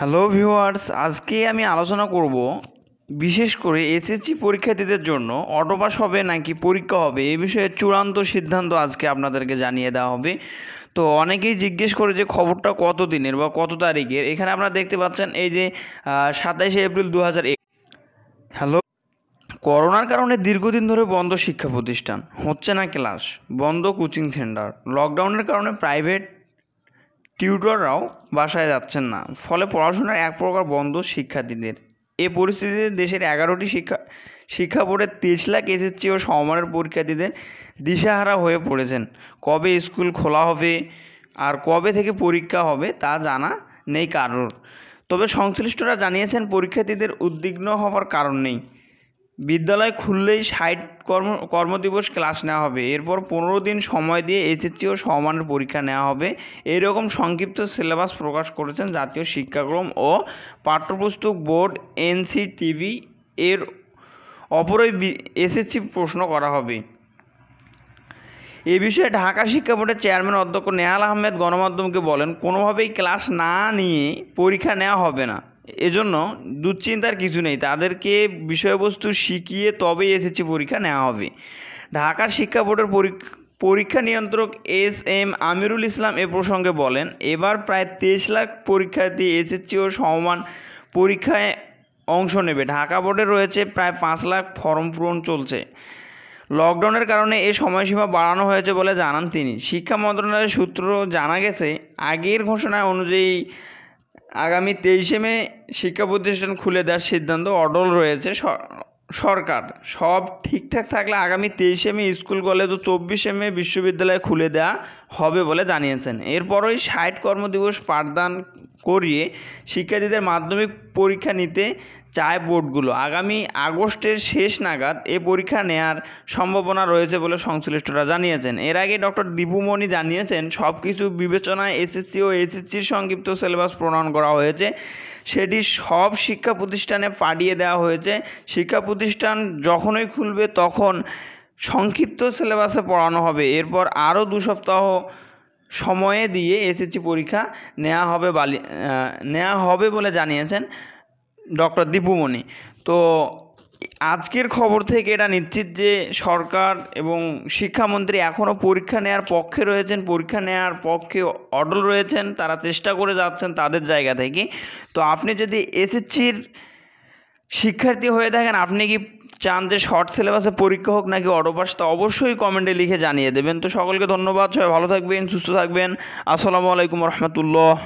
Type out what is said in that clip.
hello viewers আজকে আমি আলোচনা করব বিশেষ করে এসএসসি পরীক্ষার্থীদের জন্য অটোপাস হবে নাকি পরীক্ষা হবে এ বিষয়ে চূড়ান্ত সিদ্ধান্ত আজকে আপনাদেরকে জানিয়ে দেওয়া হবে তো অনেকেই জিজ্ঞেস করে যে খবরটা কত দিনের বা কত তারিখের এখানে আপনারা দেখতে পাচ্ছেন এই যে সাতাইশে এপ্রিল দু হ্যালো করোনার কারণে দীর্ঘদিন ধরে বন্ধ শিক্ষা প্রতিষ্ঠান হচ্ছে না ক্লাস বন্ধ কোচিং সেন্টার লকডাউনের কারণে প্রাইভেট টিউটররাও বাসায় যাচ্ছেন না ফলে পড়াশোনার এক প্রকার বন্ধ শিক্ষার্থীদের এ পরিস্থিতিতে দেশের এগারোটি শিক্ষা শিক্ষা বোর্ডের তেইশ লাখ এসএসসি ও সমানের পরীক্ষার্থীদের দিশাহারা হয়ে পড়েছেন কবে স্কুল খোলা হবে আর কবে থেকে পরীক্ষা হবে তা জানা নেই কারোর তবে সংশ্লিষ্টরা জানিয়েছেন পরীক্ষার্থীদের উদ্বিগ্ন হওয়ার কারণ নেই বিদ্যালয় খুললেই ষাট কর্ম কর্মদিবস ক্লাস নেওয়া হবে এরপর পনেরো দিন সময় দিয়ে এসএসসি ও সমানের পরীক্ষা নেওয়া হবে এরকম সংক্ষিপ্ত সিলেবাস প্রকাশ করেছেন জাতীয় শিক্ষাক্রম ও পাঠ্যপুস্তক বোর্ড এনসিটিভি এর অপরই এসএসসি প্রশ্ন করা হবে এ বিষয়ে ঢাকা শিক্ষা বোর্ডের চেয়ারম্যান অধ্যক্ষ নেহাল আহমেদ গণমাধ্যমকে বলেন কোনোভাবেই ক্লাস না নিয়ে পরীক্ষা নেওয়া হবে না এজন্য দুশ্চিন্তার কিছু নেই তাদেরকে বিষয়বস্তু শিখিয়ে তবেই এসএসসি পরীক্ষা নেওয়া হবে ঢাকা শিক্ষা বোর্ডের পরীক্ষা নিয়ন্ত্রক এস এম আমিরুল ইসলাম এ প্রসঙ্গে বলেন এবার প্রায় তেইশ লাখ পরীক্ষার্থী এসএসসি ও সমমান পরীক্ষায় অংশ নেবে ঢাকা বোর্ডে রয়েছে প্রায় পাঁচ লাখ ফর্ম পূরণ চলছে লকডাউনের কারণে এ সময়সীমা বাড়ানো হয়েছে বলে জানান তিনি শিক্ষা মন্ত্রণালয়ের সূত্র জানা গেছে আগের ঘোষণা অনুযায়ী আগামী তেইশে মে শিক্ষা প্রতিষ্ঠান খুলে দেওয়ার সিদ্ধান্ত অটল রয়েছে সরকার সব ঠিকঠাক থাকলে আগামী তেইশে মে স্কুল কলেজ ও চব্বিশে মে বিশ্ববিদ্যালয় খুলে দেওয়া হবে বলে জানিয়েছেন এরপরই ষাট কর্মদিবস পাঠদান করিয়ে শিক্ষার্থীদের মাধ্যমিক পরীক্ষা নিতে চায় বোর্ডগুলো আগামী আগস্টের শেষ নাগাদ এ পরীক্ষা নেয়ার সম্ভাবনা রয়েছে বলে সংশ্লিষ্টরা জানিয়েছেন এর আগে ডক্টর দীপুমণি জানিয়েছেন সব কিছু বিবেচনায় এসএসসি ও এসএসসির সংক্ষিপ্ত সিলেবাস প্রণয়ন করা হয়েছে সেটি সব শিক্ষা প্রতিষ্ঠানে পাঠিয়ে দেওয়া হয়েছে শিক্ষা প্রতিষ্ঠান যখনই খুলবে তখন সংক্ষিপ্ত সিলেবাসে পড়ানো হবে এরপর আরও দু সপ্তাহ সময়ে দিয়ে এসএসসি পরীক্ষা নেওয়া হবে বালি নেওয়া হবে বলে জানিয়েছেন ডক্টর দীপুমণি তো আজকের খবর থেকে এটা নিশ্চিত যে সরকার এবং শিক্ষামন্ত্রী এখনও পরীক্ষা নেওয়ার পক্ষে রয়েছেন পরীক্ষা নেওয়ার পক্ষে অটল রয়েছেন তারা চেষ্টা করে যাচ্ছেন তাদের জায়গা থেকে তো আপনি যদি এসএসসির শিক্ষার্থী হয়ে থাকেন আপনি কি চান যে শর্ট সিলেবাসে পরীক্ষা হোক নাকি অটোপাস তা অবশ্যই কমেন্টে লিখে জানিয়ে দেবেন তো সকলকে ধন্যবাদ সবাই ভালো থাকবেন সুস্থ থাকবেন আসসালামু আলাইকুম রহমতুল্লাহ